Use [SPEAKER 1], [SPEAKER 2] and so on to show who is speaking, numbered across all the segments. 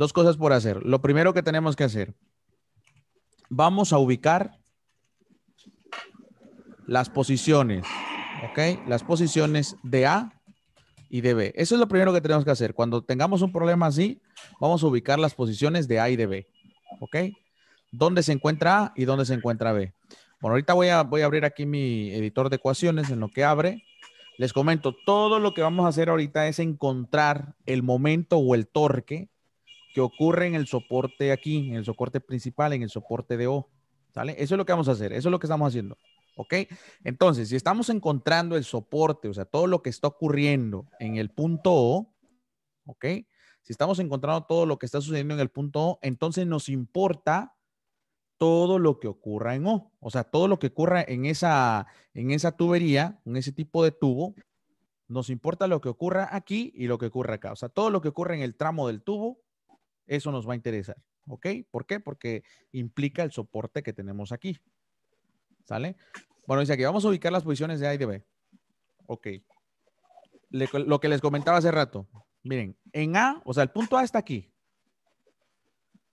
[SPEAKER 1] Dos cosas por hacer. Lo primero que tenemos que hacer, vamos a ubicar las posiciones, ¿ok? Las posiciones de A y de B. Eso es lo primero que tenemos que hacer. Cuando tengamos un problema así, vamos a ubicar las posiciones de A y de B, ¿ok? ¿Dónde se encuentra A y dónde se encuentra B? Bueno, ahorita voy a, voy a abrir aquí mi editor de ecuaciones en lo que abre. Les comento, todo lo que vamos a hacer ahorita es encontrar el momento o el torque que ocurre en el soporte aquí, en el soporte principal, en el soporte de O. ¿Sale? Eso es lo que vamos a hacer, eso es lo que estamos haciendo. ¿Ok? Entonces, si estamos encontrando el soporte, o sea, todo lo que está ocurriendo en el punto O, ¿ok? Si estamos encontrando todo lo que está sucediendo en el punto O, entonces nos importa todo lo que ocurra en O. O sea, todo lo que ocurra en esa, en esa tubería, en ese tipo de tubo, nos importa lo que ocurra aquí y lo que ocurra acá. O sea, todo lo que ocurre en el tramo del tubo eso nos va a interesar, ¿ok? ¿Por qué? Porque implica el soporte que tenemos aquí. ¿Sale? Bueno, dice aquí, vamos a ubicar las posiciones de A y de B. Ok. lo que les comentaba hace rato. Miren, en A, o sea, el punto A está aquí.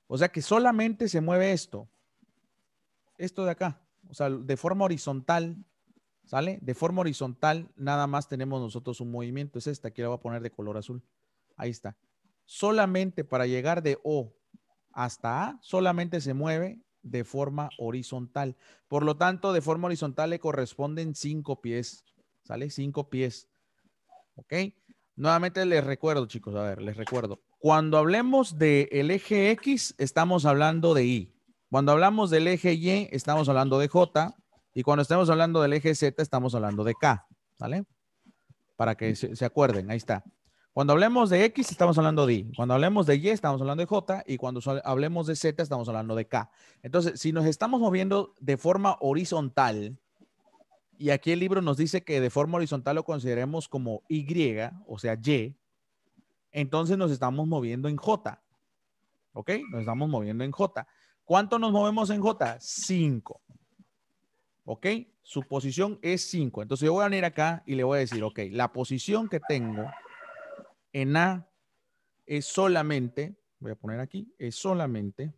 [SPEAKER 1] O sea que solamente se mueve esto. Esto de acá. O sea, de forma horizontal, ¿sale? De forma horizontal, nada más tenemos nosotros un movimiento. Es esta, aquí la voy a poner de color azul. Ahí está solamente para llegar de O hasta A, solamente se mueve de forma horizontal. Por lo tanto, de forma horizontal le corresponden cinco pies. ¿Sale? Cinco pies. ¿Ok? Nuevamente les recuerdo, chicos, a ver, les recuerdo. Cuando hablemos del eje X, estamos hablando de Y. Cuando hablamos del eje Y, estamos hablando de J. Y cuando estamos hablando del eje Z, estamos hablando de K. ¿Sale? Para que se acuerden, ahí está. Cuando hablemos de X, estamos hablando de Y. Cuando hablemos de Y, estamos hablando de J. Y cuando hablemos de Z, estamos hablando de K. Entonces, si nos estamos moviendo de forma horizontal, y aquí el libro nos dice que de forma horizontal lo consideremos como Y, o sea, Y, entonces nos estamos moviendo en J. ¿Ok? Nos estamos moviendo en J. ¿Cuánto nos movemos en J? 5. ¿Ok? Su posición es 5. Entonces yo voy a venir acá y le voy a decir, ok, la posición que tengo en A es solamente, voy a poner aquí, es solamente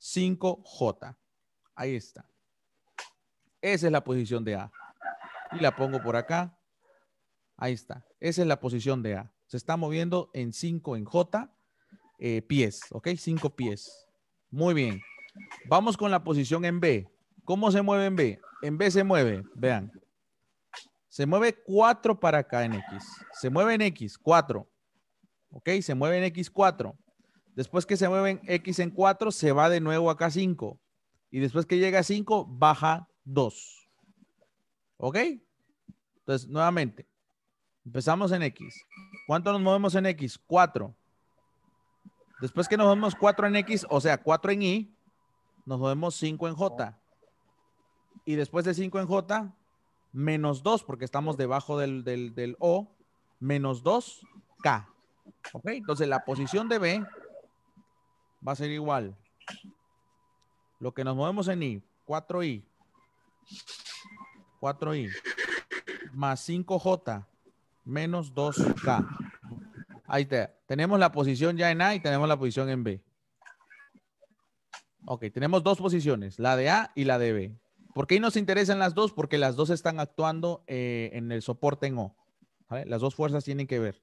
[SPEAKER 1] 5J. Ahí está. Esa es la posición de A. Y la pongo por acá. Ahí está. Esa es la posición de A. Se está moviendo en 5 en J eh, pies, ¿ok? 5 pies. Muy bien. Vamos con la posición en B. ¿Cómo se mueve en B? En B se mueve, vean, se mueve 4 para acá en X. Se mueve en X, 4. ¿Ok? Se mueve en X 4. Después que se mueven X en 4, se va de nuevo acá 5. Y después que llega a 5, baja 2. ¿Ok? Entonces, nuevamente, empezamos en X. ¿Cuánto nos movemos en X? 4. Después que nos movemos 4 en X, o sea, 4 en Y, nos movemos 5 en J. Y después de 5 en J, menos 2, porque estamos debajo del, del, O, menos 2K. ¿Ok? Entonces la posición de B va a ser igual. Lo que nos movemos en I, 4I. 4i más 5j menos 2k. Ahí está. Tenemos la posición ya en A y tenemos la posición en B. Ok, tenemos dos posiciones, la de A y la de B. ¿Por qué nos interesan las dos? Porque las dos están actuando eh, en el soporte en O. Las dos fuerzas tienen que ver.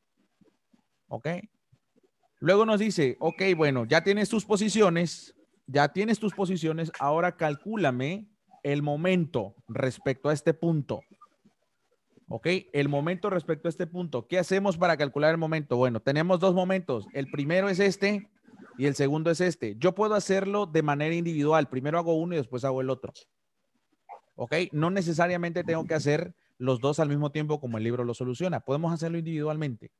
[SPEAKER 1] ¿Ok? Luego nos dice, ok, bueno, ya tienes tus posiciones, ya tienes tus posiciones, ahora calcúlame el momento respecto a este punto. ¿Ok? El momento respecto a este punto. ¿Qué hacemos para calcular el momento? Bueno, tenemos dos momentos. El primero es este y el segundo es este. Yo puedo hacerlo de manera individual. Primero hago uno y después hago el otro. ¿ok? No necesariamente tengo que hacer los dos al mismo tiempo como el libro lo soluciona. Podemos hacerlo individualmente.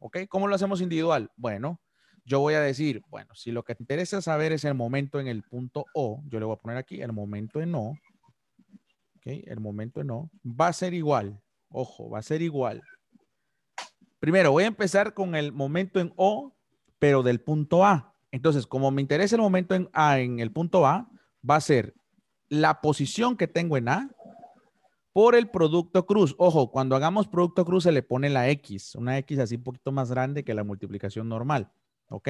[SPEAKER 1] ¿Ok? ¿Cómo lo hacemos individual? Bueno, yo voy a decir, bueno, si lo que te interesa saber es el momento en el punto O, yo le voy a poner aquí el momento en O, ¿ok? El momento en O, va a ser igual, ojo, va a ser igual. Primero, voy a empezar con el momento en O, pero del punto A. Entonces, como me interesa el momento en A en el punto A, va a ser la posición que tengo en A por el producto cruz. Ojo, cuando hagamos producto cruz se le pone la X, una X así un poquito más grande que la multiplicación normal, ¿ok?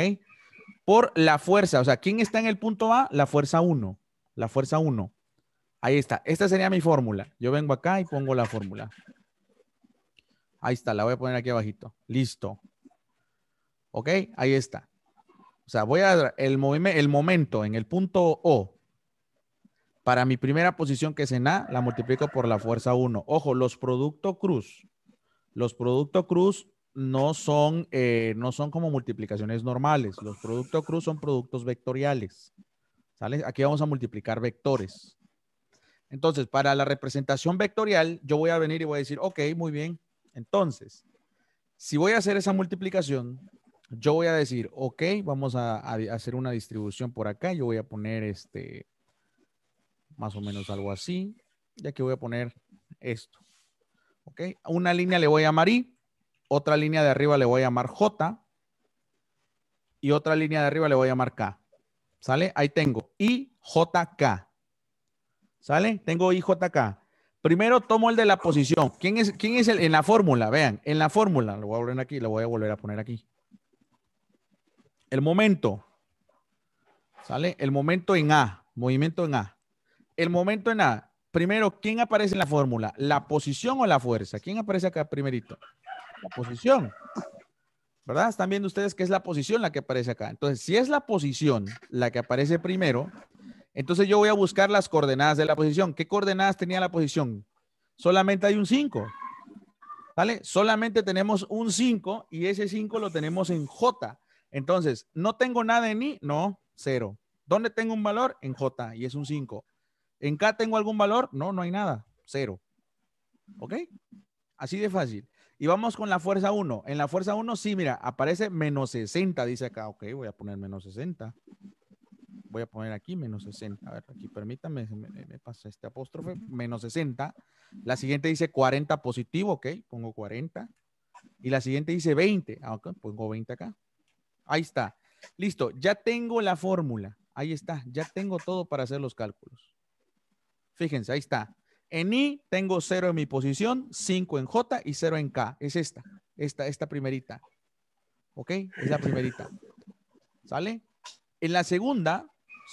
[SPEAKER 1] Por la fuerza, o sea, ¿quién está en el punto A? La fuerza 1, la fuerza 1. Ahí está, esta sería mi fórmula. Yo vengo acá y pongo la fórmula. Ahí está, la voy a poner aquí abajito. Listo. ¿Ok? Ahí está. O sea, voy a el, el momento en el punto O para mi primera posición que es en A, la multiplico por la fuerza 1. Ojo, los producto cruz. Los producto cruz no son, eh, no son como multiplicaciones normales. Los producto cruz son productos vectoriales. ¿Sale? Aquí vamos a multiplicar vectores. Entonces, para la representación vectorial, yo voy a venir y voy a decir, ok, muy bien. Entonces, si voy a hacer esa multiplicación, yo voy a decir, ok, vamos a hacer una distribución por acá. Yo voy a poner este más o menos algo así. Y aquí voy a poner esto. ¿Ok? Una línea le voy a llamar I, otra línea de arriba le voy a llamar J y otra línea de arriba le voy a llamar K. ¿Sale? Ahí tengo K. ¿Sale? Tengo IJK. Primero tomo el de la posición. ¿Quién es, quién es el en la fórmula? Vean, en la fórmula, lo voy a aquí, lo voy a volver a poner aquí. El momento. ¿Sale? El momento en A, movimiento en A el momento en A, primero, ¿quién aparece en la fórmula? ¿La posición o la fuerza? ¿Quién aparece acá primerito? La posición. ¿Verdad? Están viendo ustedes que es la posición la que aparece acá. Entonces, si es la posición la que aparece primero, entonces yo voy a buscar las coordenadas de la posición. ¿Qué coordenadas tenía la posición? Solamente hay un 5. ¿Vale? Solamente tenemos un 5 y ese 5 lo tenemos en J. Entonces, no tengo nada en I, no, 0. ¿Dónde tengo un valor? En J y es un 5. ¿En K tengo algún valor? No, no hay nada. Cero. ¿Ok? Así de fácil. Y vamos con la fuerza 1. En la fuerza 1, sí, mira, aparece menos 60, dice acá. Ok, voy a poner menos 60. Voy a poner aquí menos 60. A ver, aquí permítame, me, pasa este apóstrofe. Menos 60. La siguiente dice 40 positivo, ok, pongo 40. Y la siguiente dice 20. Ah, ok, pongo 20 acá. Ahí está. Listo, ya tengo la fórmula. Ahí está, ya tengo todo para hacer los cálculos. Fíjense, ahí está. En I tengo 0 en mi posición, 5 en J y 0 en K. Es esta, esta, esta primerita. ¿Ok? Es la primerita. ¿Sale? En la segunda,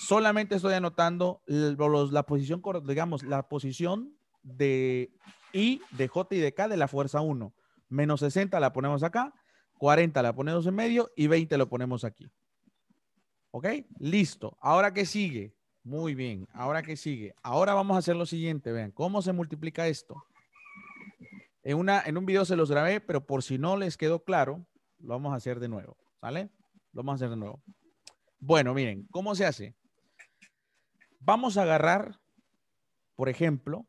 [SPEAKER 1] solamente estoy anotando la posición, digamos, la posición de I, de J y de K de la fuerza 1. Menos 60 la ponemos acá, 40 la ponemos en medio y 20 lo ponemos aquí. ¿Ok? Listo. Ahora, ¿qué sigue? Muy bien. Ahora que sigue. Ahora vamos a hacer lo siguiente. Vean, ¿cómo se multiplica esto? En, una, en un video se los grabé, pero por si no les quedó claro, lo vamos a hacer de nuevo. ¿Sale? Lo vamos a hacer de nuevo. Bueno, miren, ¿cómo se hace? Vamos a agarrar, por ejemplo,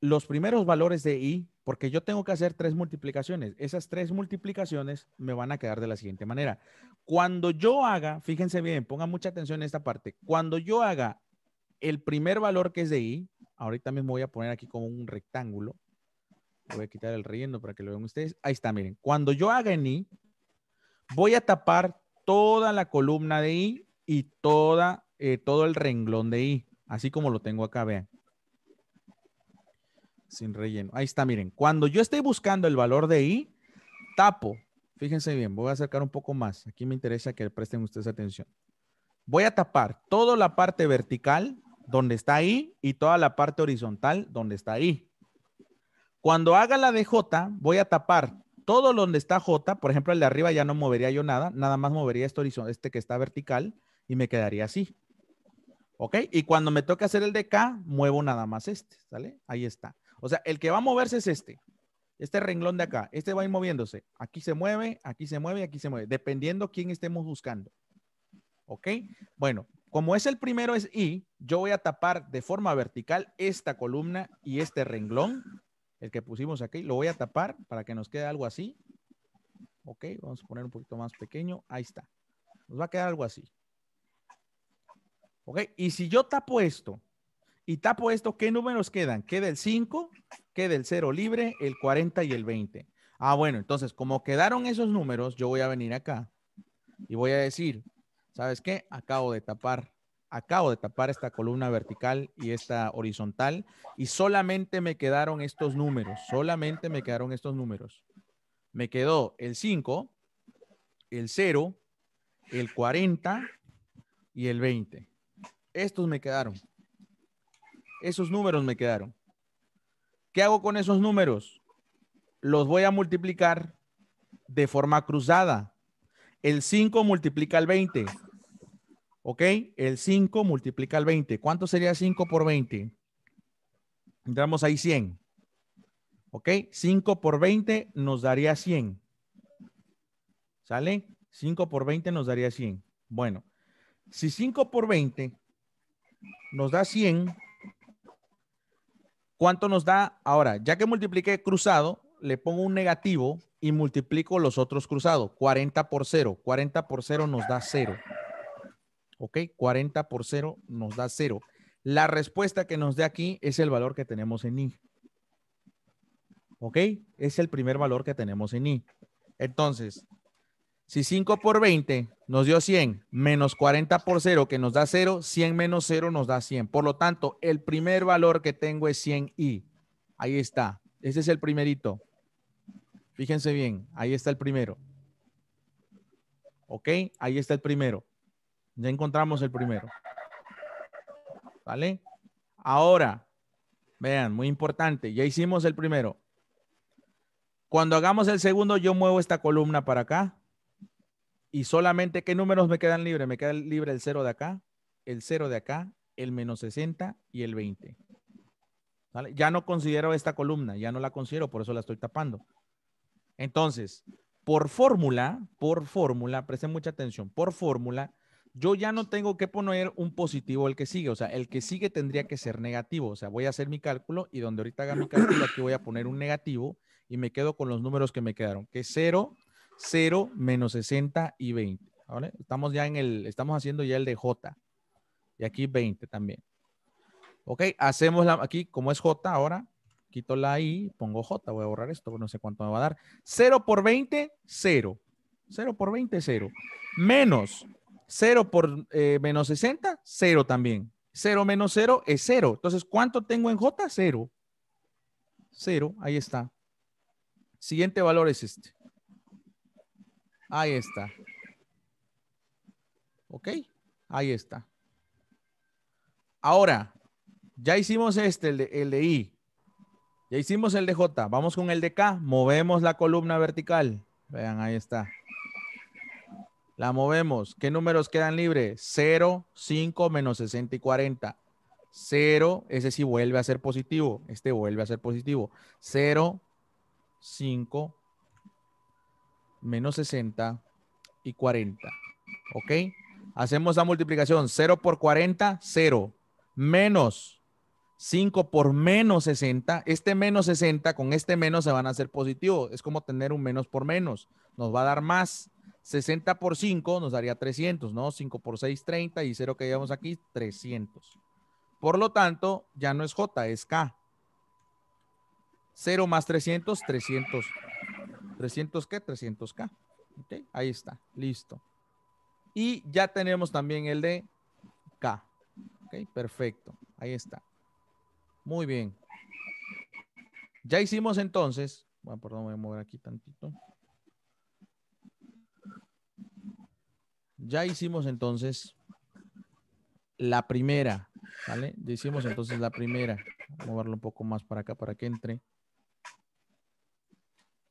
[SPEAKER 1] los primeros valores de i, porque yo tengo que hacer tres multiplicaciones. Esas tres multiplicaciones me van a quedar de la siguiente manera. Cuando yo haga, fíjense bien, pongan mucha atención en esta parte. Cuando yo haga el primer valor que es de i, ahorita mismo voy a poner aquí como un rectángulo. Voy a quitar el relleno para que lo vean ustedes. Ahí está, miren. Cuando yo haga en i, voy a tapar toda la columna de i y toda, eh, todo el renglón de i, así como lo tengo acá, vean sin relleno. Ahí está, miren. Cuando yo estoy buscando el valor de i, tapo. Fíjense bien, voy a acercar un poco más. Aquí me interesa que presten ustedes atención. Voy a tapar toda la parte vertical donde está i y toda la parte horizontal donde está i. Cuando haga la de j, voy a tapar todo donde está j. Por ejemplo, el de arriba ya no movería yo nada. Nada más movería este, este que está vertical y me quedaría así. ¿Ok? Y cuando me toque hacer el de K, muevo nada más este, ¿sale? Ahí está. O sea, el que va a moverse es este. Este renglón de acá. Este va a ir moviéndose. Aquí se mueve, aquí se mueve, aquí se mueve. Dependiendo quién estemos buscando. ¿Ok? Bueno, como es el primero es I, yo voy a tapar de forma vertical esta columna y este renglón. El que pusimos aquí. Lo voy a tapar para que nos quede algo así. ¿ok? Vamos a poner un poquito más pequeño. Ahí está. Nos va a quedar algo así. ¿Ok? Y si yo tapo esto y tapo esto, ¿qué números quedan? Queda el 5, queda el 0 libre, el 40 y el 20. Ah, bueno, entonces, como quedaron esos números, yo voy a venir acá y voy a decir, ¿sabes qué? Acabo de tapar, acabo de tapar esta columna vertical y esta horizontal y solamente me quedaron estos números, solamente me quedaron estos números. Me quedó el 5, el 0, el 40 y el 20. Estos me quedaron. Esos números me quedaron. ¿Qué hago con esos números? Los voy a multiplicar de forma cruzada. El 5 multiplica el 20. ¿Ok? El 5 multiplica el 20. ¿Cuánto sería 5 por 20? Entramos ahí 100. ¿Ok? 5 por 20 nos daría 100. ¿Sale? 5 por 20 nos daría 100. Bueno, si 5 por 20 nos da 100, ¿Cuánto nos da ahora? Ya que multipliqué cruzado, le pongo un negativo y multiplico los otros cruzados. 40 por 0. 40 por 0 nos da 0. ¿Ok? 40 por 0 nos da 0. La respuesta que nos dé aquí es el valor que tenemos en I. ¿Ok? Es el primer valor que tenemos en I. Entonces, si 5 por 20 nos dio 100, menos 40 por 0 que nos da 0, 100 menos 0 nos da 100. Por lo tanto, el primer valor que tengo es 100i. Ahí está. Ese es el primerito. Fíjense bien, ahí está el primero. ¿Ok? Ahí está el primero. Ya encontramos el primero. ¿Vale? Ahora, vean, muy importante, ya hicimos el primero. Cuando hagamos el segundo, yo muevo esta columna para acá y solamente, ¿qué números me quedan libres? Me queda libre el 0 de acá, el 0 de acá, el menos 60 y el 20. Ya no considero esta columna, ya no la considero, por eso la estoy tapando. Entonces, por fórmula, por fórmula, presten mucha atención, por fórmula, yo ya no tengo que poner un positivo el que sigue, o sea, el que sigue tendría que ser negativo, o sea, voy a hacer mi cálculo y donde ahorita haga mi cálculo, aquí voy a poner un negativo y me quedo con los números que me quedaron, que es 0, 0 menos 60 y 20. ¿vale? Estamos ya en el, estamos haciendo ya el de J. Y aquí 20 también. Ok, hacemos la, aquí, como es J ahora, quito la I, pongo J, voy a borrar esto, no sé cuánto me va a dar. 0 por 20, 0. 0 por 20, 0. Menos 0 por eh, menos 60, 0 también. 0 menos 0 es 0. Entonces, ¿cuánto tengo en J? 0. 0, ahí está. Siguiente valor es este. Ahí está. ¿Ok? Ahí está. Ahora, ya hicimos este, el de, I. Ya hicimos el de J. Vamos con el de K. Movemos la columna vertical. Vean, ahí está. La movemos. ¿Qué números quedan libres? 0, 5, menos 60 y 40. 0, ese sí vuelve a ser positivo. Este vuelve a ser positivo. 0, 5, menos 60 y 40. ¿Ok? Hacemos la multiplicación. 0 por 40, 0. Menos 5 por menos 60. Este menos 60 con este menos se van a hacer positivo. Es como tener un menos por menos. Nos va a dar más. 60 por 5 nos daría 300, ¿no? 5 por 6, 30 y 0 que llevamos aquí, 300. Por lo tanto, ya no es J, es K. 0 más 300, 300. 300 k 300K. Okay, ahí está, listo. Y ya tenemos también el de K. perfecto, ahí está. Muy bien. Ya hicimos entonces, bueno, perdón, voy a mover aquí tantito. Ya hicimos entonces la primera, ¿vale? Ya hicimos entonces la primera. Voy a moverlo un poco más para acá para que entre.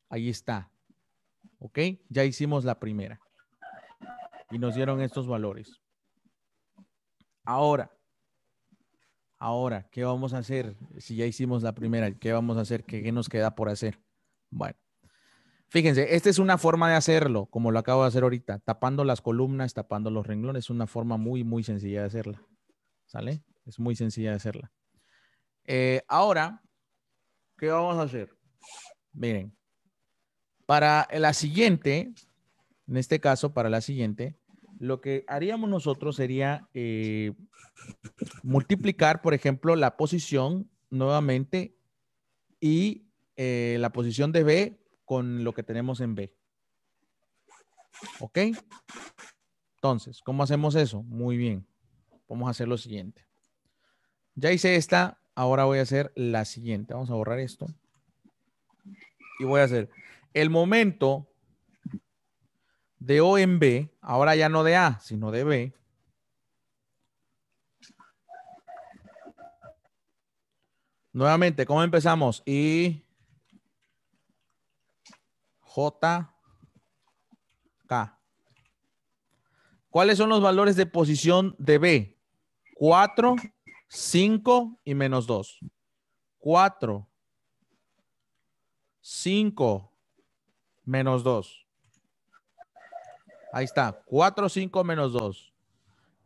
[SPEAKER 1] Ahí está. ¿Ok? Ya hicimos la primera. Y nos dieron estos valores. Ahora, ahora, ¿qué vamos a hacer? Si ya hicimos la primera, ¿qué vamos a hacer? ¿Qué, nos queda por hacer? Bueno, fíjense, esta es una forma de hacerlo, como lo acabo de hacer ahorita, tapando las columnas, tapando los renglones, es una forma muy, muy sencilla de hacerla. ¿Sale? Es muy sencilla de hacerla. Eh, ahora, ¿qué vamos a hacer? Miren, para la siguiente, en este caso, para la siguiente, lo que haríamos nosotros sería eh, multiplicar, por ejemplo, la posición nuevamente y eh, la posición de B con lo que tenemos en B. ¿Ok? Entonces, ¿cómo hacemos eso? Muy bien. Vamos a hacer lo siguiente. Ya hice esta, ahora voy a hacer la siguiente. Vamos a borrar esto. Y voy a hacer el momento de O en B, ahora ya no de A, sino de B, Nuevamente, ¿cómo empezamos? I, J, K. ¿Cuáles son los valores de posición de B? 4, 5 y menos 2. 4, 5, menos 2. Ahí está, 4, 5 menos 2.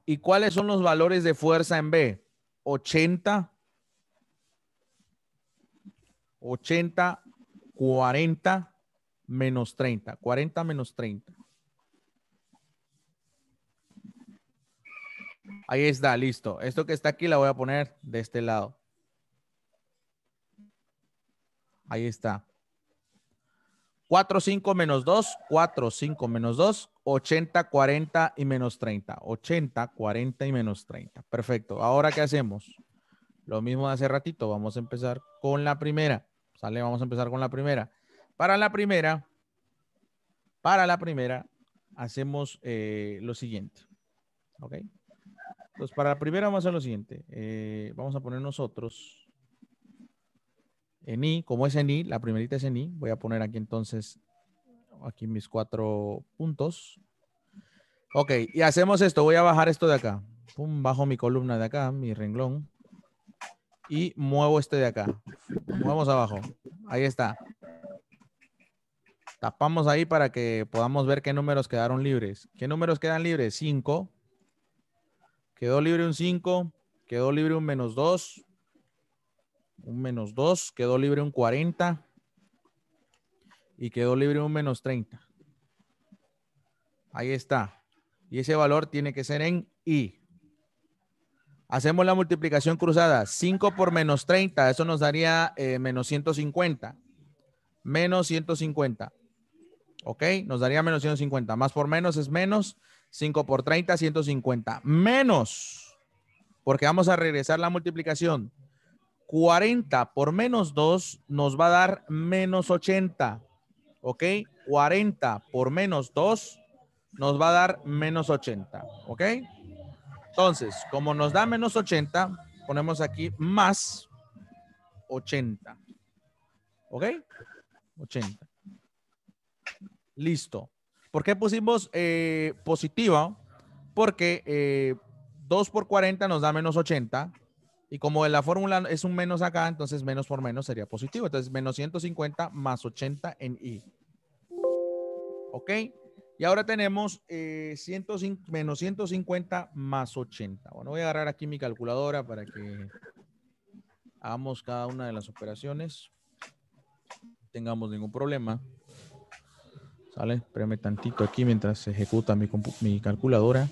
[SPEAKER 1] ¿Y cuáles son los valores de fuerza en B? 80, 80, 40, menos 30. 40 menos 30. Ahí está, listo. Esto que está aquí la voy a poner de este lado. Ahí está. 4, 5 menos 2, 4, 5 menos 2, 80, 40 y menos 30. 80, 40 y menos 30. Perfecto. Ahora, ¿qué hacemos? Lo mismo de hace ratito. Vamos a empezar con la primera. ¿Sale? Vamos a empezar con la primera. Para la primera, para la primera, hacemos eh, lo siguiente. ¿Ok? Entonces, para la primera vamos a hacer lo siguiente. Eh, vamos a poner nosotros en i, como es en i, la primerita es en i, voy a poner aquí entonces, aquí mis cuatro puntos. Ok, y hacemos esto, voy a bajar esto de acá. bajo mi columna de acá, mi renglón. Y muevo este de acá. Movemos abajo. Ahí está. Tapamos ahí para que podamos ver qué números quedaron libres. ¿Qué números quedan libres? 5. Quedó libre un 5. Quedó libre un menos 2 un menos 2, quedó libre un 40 y quedó libre un menos 30. Ahí está. Y ese valor tiene que ser en I. Hacemos la multiplicación cruzada. 5 por menos 30, eso nos daría eh, menos 150. Menos 150. ¿Ok? Nos daría menos 150. Más por menos es menos. 5 por 30, 150. Menos. Porque vamos a regresar la multiplicación. 40 por menos 2 nos va a dar menos 80. ¿Ok? 40 por menos 2 nos va a dar menos 80. ¿Ok? Entonces, como nos da menos 80, ponemos aquí más 80. ¿Ok? 80. Listo. ¿Por qué pusimos eh, positivo? Porque 2 eh, por 40 nos da menos 80. Y como la fórmula es un menos acá, entonces menos por menos sería positivo. Entonces menos 150 más 80 en I. ¿Ok? Y ahora tenemos 105, eh, menos 150 más 80. Bueno, voy a agarrar aquí mi calculadora para que hagamos cada una de las operaciones. No tengamos ningún problema. ¿Sale? Espérame tantito aquí mientras se ejecuta mi, mi calculadora.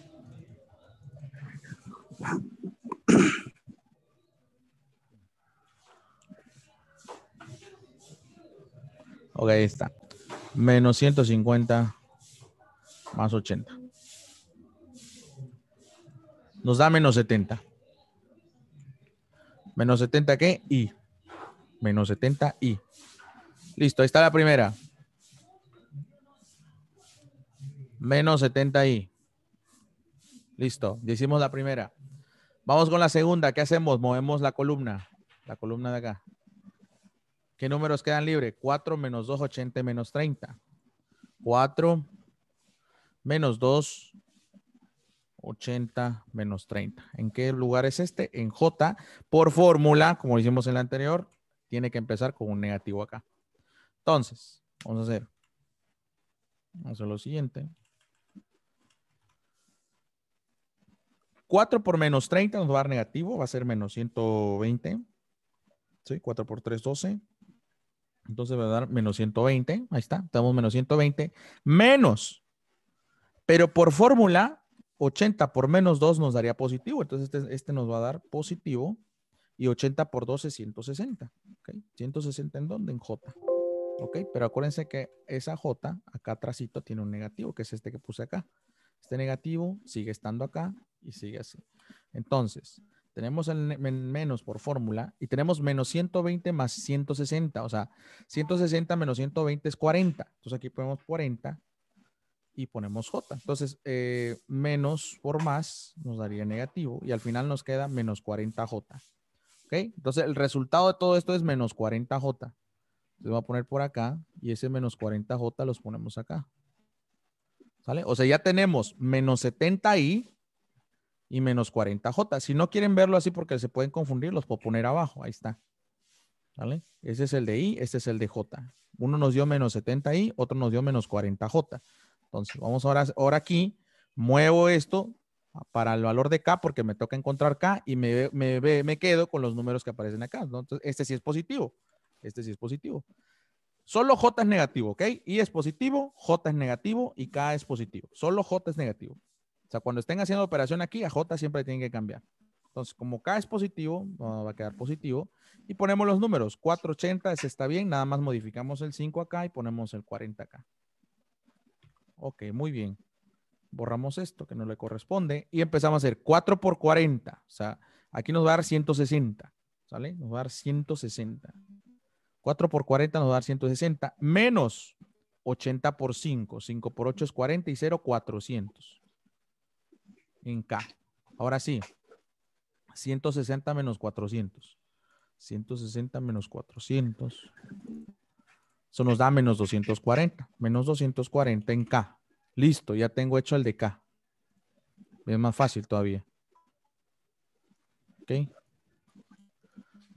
[SPEAKER 1] Ok, ahí está. Menos 150 más 80. Nos da menos 70. Menos 70 qué? Y. Menos 70 y. Listo, ahí está la primera. Menos 70 y. Listo, ya hicimos la primera. Vamos con la segunda. ¿Qué hacemos? Movemos la columna. La columna de acá. ¿Qué números quedan libres? 4 menos 2, 80 menos 30. 4 menos 2, 80 menos 30. ¿En qué lugar es este? En J. Por fórmula, como hicimos en la anterior, tiene que empezar con un negativo acá. Entonces, vamos a hacer. Vamos a hacer lo siguiente. 4 por menos 30 nos va a dar negativo, va a ser menos 120. ¿Sí? 4 por 3, 12. Entonces va a dar menos 120. Ahí está, estamos menos 120. Menos. Pero por fórmula, 80 por menos 2 nos daría positivo. Entonces este, este, nos va a dar positivo. Y 80 por 12 es 160. ¿ok? ¿160 en dónde? En J. ¿Ok? Pero acuérdense que esa J, acá atrásito, tiene un negativo, que es este que puse acá. Este negativo sigue estando acá y sigue así. Entonces, tenemos el, menos por fórmula y tenemos menos 120 más 160, o sea, 160 menos 120 es 40. Entonces aquí ponemos 40 y ponemos J. Entonces, eh, menos por más nos daría negativo y al final nos queda menos 40J. ¿Ok? Entonces, el resultado de todo esto es menos 40J. Entonces, voy a poner por acá y ese menos 40J los ponemos acá. ¿Sale? O sea, ya tenemos menos 70i y menos 40J. Si no quieren verlo así porque se pueden confundir, los puedo poner abajo. Ahí está. ¿Vale? Ese es el de I, este es el de J. Uno nos dio menos 70I, otro nos dio menos 40J. Entonces, vamos ahora, ahora aquí, muevo esto para el valor de K porque me toca encontrar K y me, quedo con los números que aparecen acá. Entonces, este sí es positivo. Este sí es positivo. Solo J es negativo, ¿ok? I es positivo, J es negativo y K es positivo. Solo J es negativo. O sea, cuando estén haciendo operación aquí, a J siempre tienen que cambiar. Entonces, como K es positivo, va a quedar positivo. Y ponemos los números. 480 ese está bien, nada más modificamos el 5 acá y ponemos el 40 acá. Ok, muy bien. Borramos esto que no le corresponde y empezamos a hacer 4 por 40. O sea, aquí nos va a dar 160. ¿Sale? Nos va a dar 160. 4 por 40 nos va a dar 160 menos 80 por 5. 5 por 8 es 40 y 0, 400 en K. Ahora sí, 160 menos 400. 160 menos 400. Eso nos da menos 240. Menos 240 en K. Listo, ya tengo hecho el de K. Es más fácil todavía. ¿Ok?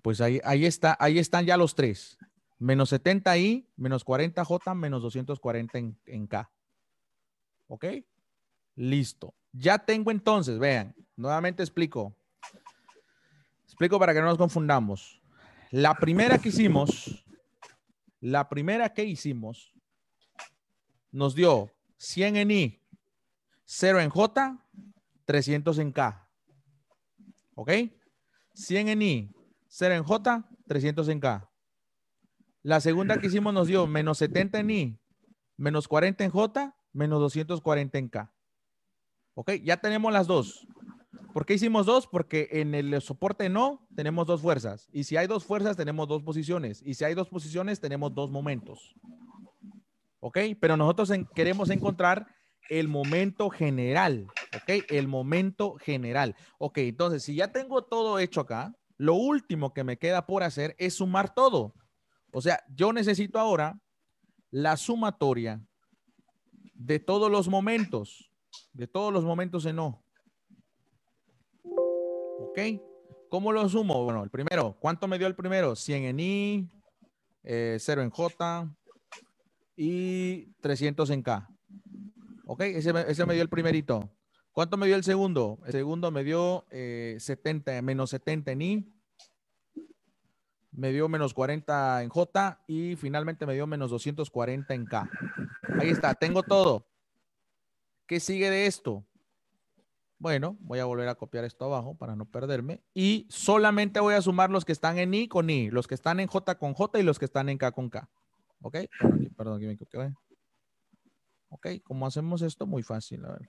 [SPEAKER 1] Pues ahí, ahí, está, ahí están ya los tres. Menos 70i, menos 40j, menos 240 en, en K. ¿Ok? Listo. Ya tengo entonces, vean, nuevamente explico. Explico para que no nos confundamos. La primera que hicimos, la primera que hicimos, nos dio 100 en I, 0 en J, 300 en K. ¿Ok? 100 en I, 0 en J, 300 en K. La segunda que hicimos nos dio menos 70 en I, menos 40 en J, menos 240 en K. Ok, ya tenemos las dos. ¿Por qué hicimos dos? Porque en el soporte no tenemos dos fuerzas. Y si hay dos fuerzas, tenemos dos posiciones. Y si hay dos posiciones, tenemos dos momentos. ¿Ok? Pero nosotros queremos encontrar el momento general. ¿Ok? El momento general. Ok, entonces, si ya tengo todo hecho acá, lo último que me queda por hacer es sumar todo. O sea, yo necesito ahora la sumatoria de todos los momentos de todos los momentos en O. ¿Ok? ¿Cómo lo sumo? Bueno, el primero, ¿cuánto me dio el primero? 100 en I, 0 eh, en J y 300 en K. ¿Ok? Ese, me dio el primerito. ¿Cuánto me dio el segundo? El segundo me dio 70, eh, menos 70 en I, me dio menos 40 en J y finalmente me dio menos 240 en K. Ahí está, tengo todo. ¿Qué sigue de esto? Bueno, voy a volver a copiar esto abajo para no perderme. Y solamente voy a sumar los que están en I con I, los que están en J con J y los que están en K con K. ¿Ok? perdón, aquí me equivoqué. ¿Ok? ¿Cómo hacemos esto? Muy fácil, a ver.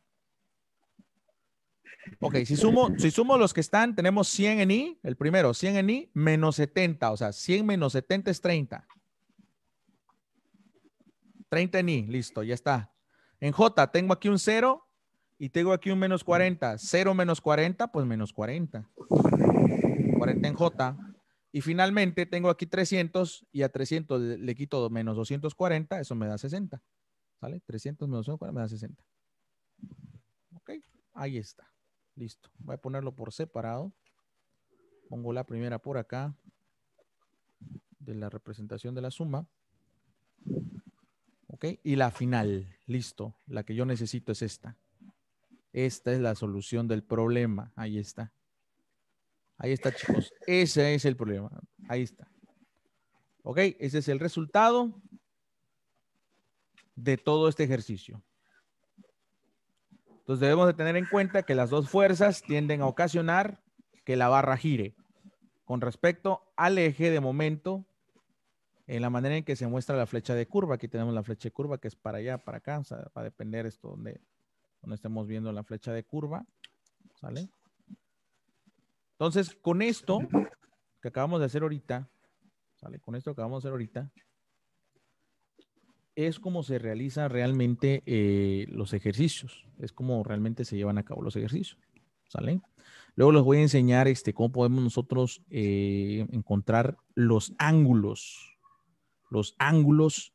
[SPEAKER 1] Ok, si sumo, si sumo los que están, tenemos 100 en I, el primero, 100 en I, menos 70, o sea, 100 menos 70 es 30. 30 en I, listo, ya está. En J tengo aquí un 0 y tengo aquí un menos 40. 0 menos 40, pues menos 40. 40 en J. Y finalmente tengo aquí 300 y a 300 le quito menos 240, eso me da 60. ¿Sale? 300 menos 240 me da 60. Ok, ahí está. Listo. Voy a ponerlo por separado. Pongo la primera por acá de la representación de la suma. ¿Ok? Y la final, listo. La que yo necesito es esta. Esta es la solución del problema. Ahí está. Ahí está, chicos. Ese es el problema. Ahí está. ¿Ok? Ese es el resultado de todo este ejercicio. Entonces debemos de tener en cuenta que las dos fuerzas tienden a ocasionar que la barra gire con respecto al eje de momento en la manera en que se muestra la flecha de curva. Aquí tenemos la flecha de curva que es para allá, para acá, va a depender esto donde, estemos viendo la flecha de curva. ¿Sale? Entonces, con esto que acabamos de hacer ahorita, ¿sale? Con esto que acabamos de hacer ahorita, es como se realizan realmente eh, los ejercicios. Es como realmente se llevan a cabo los ejercicios. ¿Sale? Luego les voy a enseñar este, cómo podemos nosotros eh, encontrar los ángulos los ángulos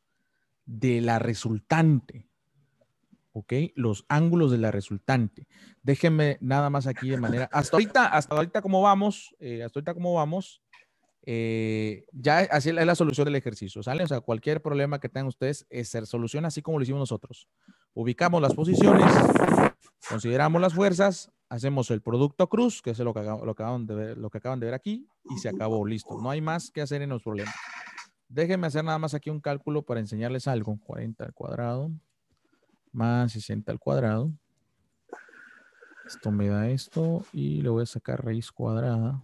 [SPEAKER 1] de la resultante. ¿Ok? Los ángulos de la resultante. Déjenme nada más aquí de manera. Hasta ahorita, hasta ahorita como vamos, eh, hasta ahorita como vamos, eh, ya así es la solución del ejercicio, ¿sale? O sea, cualquier problema que tengan ustedes es eh, ser solución así como lo hicimos nosotros. Ubicamos las posiciones, consideramos las fuerzas, hacemos el producto cruz, que es lo que, acaban de ver, lo que acaban de ver aquí, y se acabó, listo. No hay más que hacer en los problemas. Déjenme hacer nada más aquí un cálculo para enseñarles algo. 40 al cuadrado más 60 al cuadrado. Esto me da esto y le voy a sacar raíz cuadrada.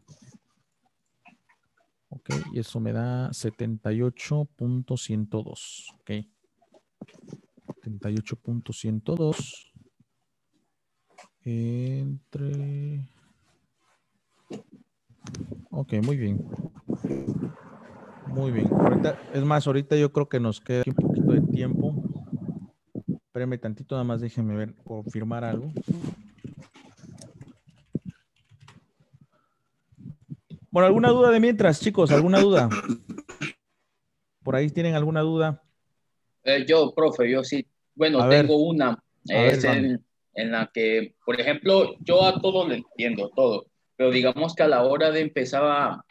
[SPEAKER 1] Ok, y eso me da 78.102. Ok. 78.102 entre... Ok, muy bien. Muy bien. es más, ahorita yo creo que nos queda un poquito de tiempo. Espérenme tantito, nada más déjenme ver, confirmar algo. Bueno, ¿alguna duda de mientras, chicos? ¿Alguna duda? ¿Por ahí tienen alguna
[SPEAKER 2] duda? Eh, yo, profe, yo sí. Bueno, tengo una. Es en, en, la que, por ejemplo, yo a todo lo entiendo, todo. Pero digamos que a la hora de empezar a,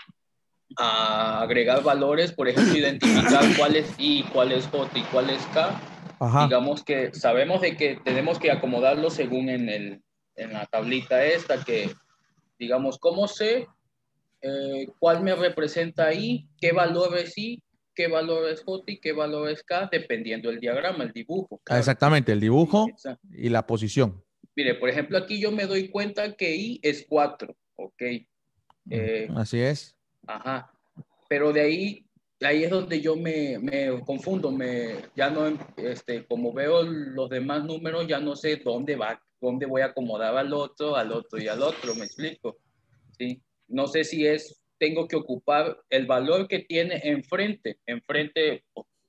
[SPEAKER 2] agregar valores, por ejemplo, identificar cuál es I, cuál es J y cuál es K. Digamos que sabemos de que tenemos que acomodarlo según en, la tablita esta, que digamos, ¿cómo sé eh, cuál me representa I, qué valor es I, qué valor es J y qué valor es K, dependiendo del diagrama, el dibujo.
[SPEAKER 1] Ah, exactamente, el dibujo y la posición.
[SPEAKER 2] Mire, por ejemplo, aquí yo me doy cuenta que I es 4, ¿ok? Mm, eh, así es. Ajá. Pero de ahí, ahí es donde yo me, me, confundo, me, ya no, este, como veo los demás números, ya no sé dónde va, dónde voy a acomodar al otro, al otro y al otro, me explico. ¿Sí? No sé si es, tengo que ocupar el valor que tiene enfrente, enfrente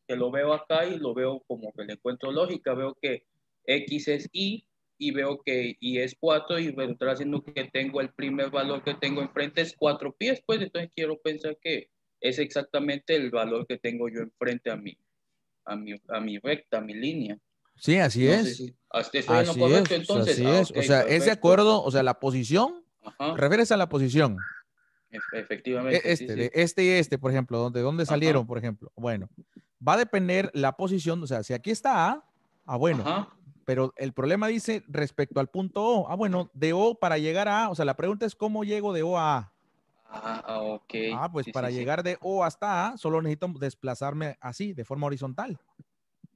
[SPEAKER 2] que lo veo acá y lo veo como que le encuentro lógica, veo que X es Y, y veo que y es 4 y me está haciendo que tengo el primer valor que tengo enfrente es 4 pies, pues entonces quiero pensar que es exactamente el valor que tengo yo enfrente a mí, a mi, a mi recta, a mi línea.
[SPEAKER 1] Sí, así es. así es, Así es. o sea, es de acuerdo, o sea, la posición, Ajá. refieres a la posición.
[SPEAKER 2] Efectivamente. E, este,
[SPEAKER 1] este y este, por ejemplo, donde dónde salieron, por ejemplo. Bueno, va a depender la posición, o sea, si aquí está A, ah, bueno, Ajá pero el problema dice respecto al punto O. Ah, bueno, de O para llegar a A, o sea, la pregunta es cómo llego de O a A.
[SPEAKER 2] Ah, ok. Ah, pues para llegar
[SPEAKER 1] de O hasta A, solo necesito desplazarme así, de forma
[SPEAKER 2] horizontal.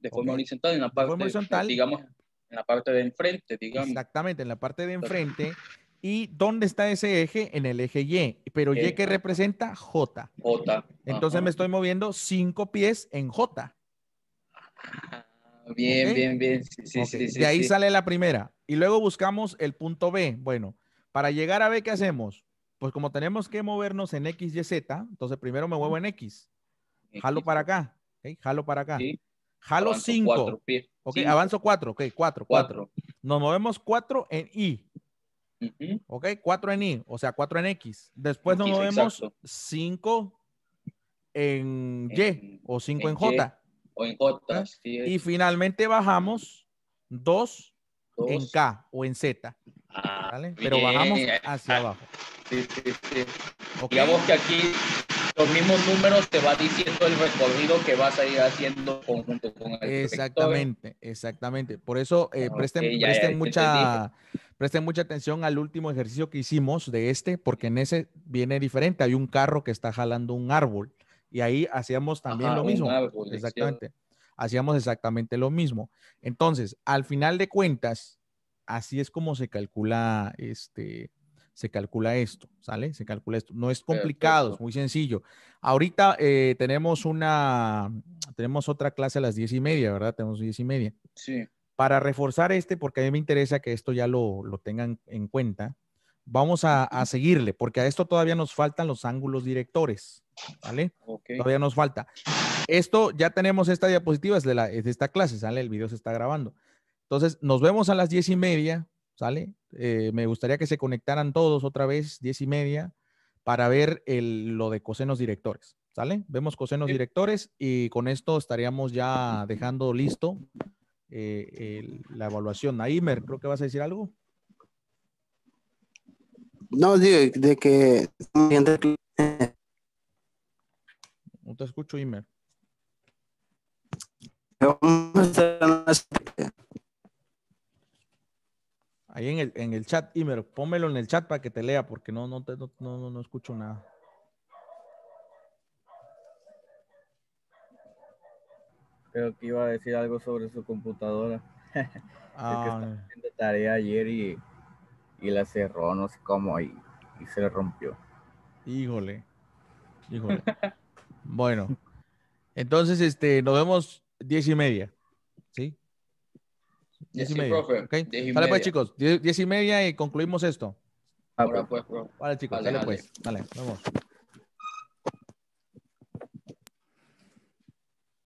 [SPEAKER 2] De forma horizontal, en la parte de horizontal, digamos, en la parte de enfrente, digamos. Exactamente, en la parte de enfrente.
[SPEAKER 1] ¿Y dónde está ese eje? En el eje Y. Pero ¿Y, qué que representa? J. J. Entonces me estoy moviendo cinco pies en J.
[SPEAKER 2] Bien, bien, bien. de ahí sale
[SPEAKER 1] la primera. Y luego buscamos el punto B. Bueno, para llegar a B, ¿qué hacemos? Pues como tenemos que movernos en X, Y, Z, entonces primero me muevo en X. Jalo para acá. Jalo para acá.
[SPEAKER 2] Jalo 5. Ok, avanzo
[SPEAKER 1] 4. Ok, 4. 4. Nos movemos 4 en Y. Ok, 4 en Y, o sea, 4 en X. Después nos movemos 5 en Y o 5 en J y eh. finalmente bajamos dos, en K o en Z.
[SPEAKER 2] Ah, Pero bajamos hacia ah, abajo. Digamos que aquí los mismos números te va diciendo el recorrido que vas a ir haciendo conjunto con el Exactamente,
[SPEAKER 1] exactamente. Por eso eh, presten, mucha, presten mucha atención al último ejercicio que hicimos de este, porque en ese viene diferente. Hay un carro que está jalando un árbol. Y ahí hacíamos también lo mismo. exactamente. Hacíamos exactamente lo mismo. Entonces, al final de cuentas, así es como se calcula este, se calcula esto, ¿sale? Se calcula esto. No es complicado, es muy sencillo. Ahorita eh, tenemos una, tenemos otra clase a las diez y media, ¿verdad? Tenemos diez y media. Sí. Para reforzar este, porque a mí me interesa que esto ya lo, tengan en cuenta, vamos a, seguirle, porque a esto todavía nos faltan los ángulos directores. ¿Vale? Todavía nos falta. Esto, ya tenemos esta diapositiva, es de, esta clase, ¿sale? El video se está grabando. Entonces, nos vemos a las diez y media, ¿sale? Eh, me gustaría que se conectaran todos otra vez, diez y media, para ver lo de cosenos directores, ¿sale? Vemos cosenos directores y con esto estaríamos ya dejando listo eh, la evaluación. Naimer, creo que vas a decir algo.
[SPEAKER 2] No, de, de que
[SPEAKER 1] no te escucho, Imer. Ahí en el, en el chat, Imer, pónmelo en el chat para que te lea, porque no, no, te, no, no, escucho nada.
[SPEAKER 2] Creo que iba a decir algo sobre su computadora. que estaba ah. haciendo tarea ayer y, la cerró, no sé cómo, y se le rompió.
[SPEAKER 1] Híjole, híjole. Bueno, entonces este, nos vemos diez y media. ¿Sí?
[SPEAKER 2] Diez y media. vale, pues, chicos,
[SPEAKER 1] diez, y media y concluimos esto.
[SPEAKER 2] Ahora, pues, bro. Vale, chicos, dale, dale. pues.
[SPEAKER 1] Dale, vamos.